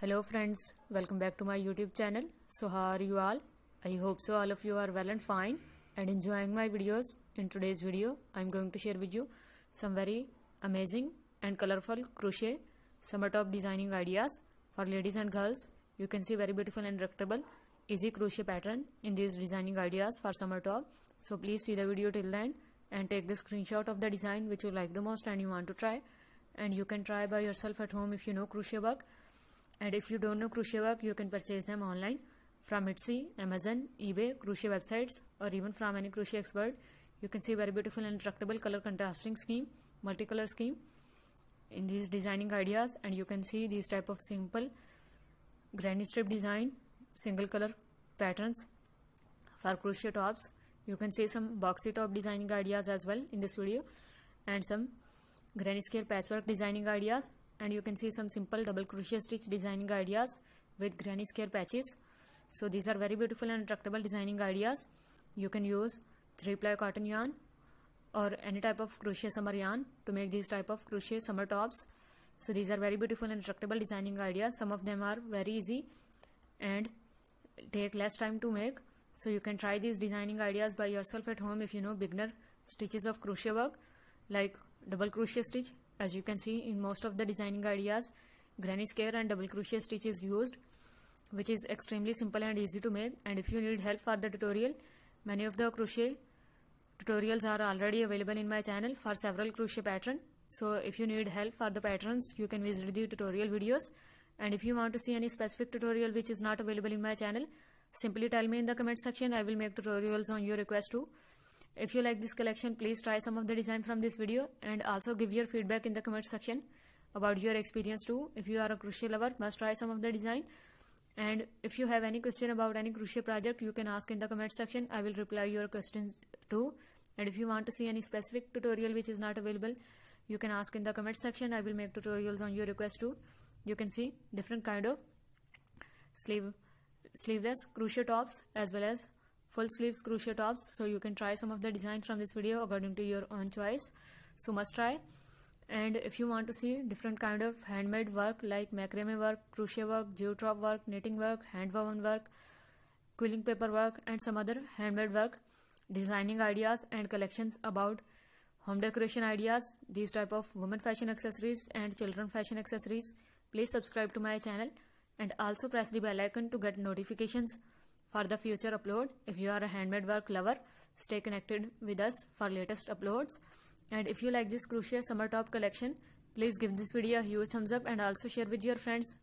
hello friends welcome back to my youtube channel so how are you all i hope so all of you are well and fine and enjoying my videos in today's video i'm going to share with you some very amazing and colorful crochet summer top designing ideas for ladies and girls you can see very beautiful and retractable easy crochet pattern in these designing ideas for summer top so please see the video till then and take the screenshot of the design which you like the most and you want to try and you can try by yourself at home if you know crochet work and if you don't know crochet work, you can purchase them online from Etsy, Amazon, eBay, crochet websites, or even from any crochet expert. You can see very beautiful and tractable color contrasting scheme, multicolor scheme in these designing ideas and you can see these type of simple granny strip design, single color patterns for crochet tops. You can see some boxy top designing ideas as well in this video and some granny scale patchwork designing ideas and you can see some simple double crochet stitch designing ideas with granny square patches so these are very beautiful and tractable designing ideas you can use three ply cotton yarn or any type of crochet summer yarn to make these type of crochet summer tops so these are very beautiful and tractable designing ideas some of them are very easy and take less time to make so you can try these designing ideas by yourself at home if you know beginner stitches of crochet work like double crochet stitch as you can see in most of the designing ideas, granny square and double crochet stitch is used which is extremely simple and easy to make and if you need help for the tutorial, many of the crochet tutorials are already available in my channel for several crochet pattern. So if you need help for the patterns, you can visit the tutorial videos. And if you want to see any specific tutorial which is not available in my channel, simply tell me in the comment section. I will make tutorials on your request too. If you like this collection, please try some of the design from this video and also give your feedback in the comment section about your experience too. If you are a crochet lover, must try some of the design. And if you have any question about any crochet project, you can ask in the comment section. I will reply your questions too. And if you want to see any specific tutorial which is not available, you can ask in the comment section. I will make tutorials on your request too. You can see different kind of sleeve sleeveless crochet tops as well as full sleeves crochet tops so you can try some of the design from this video according to your own choice so must try and if you want to see different kind of handmade work like macrame work crochet work geotrop work knitting work hand woven work quilling paper work and some other handmade work designing ideas and collections about home decoration ideas these type of women fashion accessories and children fashion accessories please subscribe to my channel and also press the bell icon to get notifications for the future upload, if you are a handmade work lover, stay connected with us for latest uploads. And if you like this crucial summer top collection, please give this video a huge thumbs up and also share with your friends.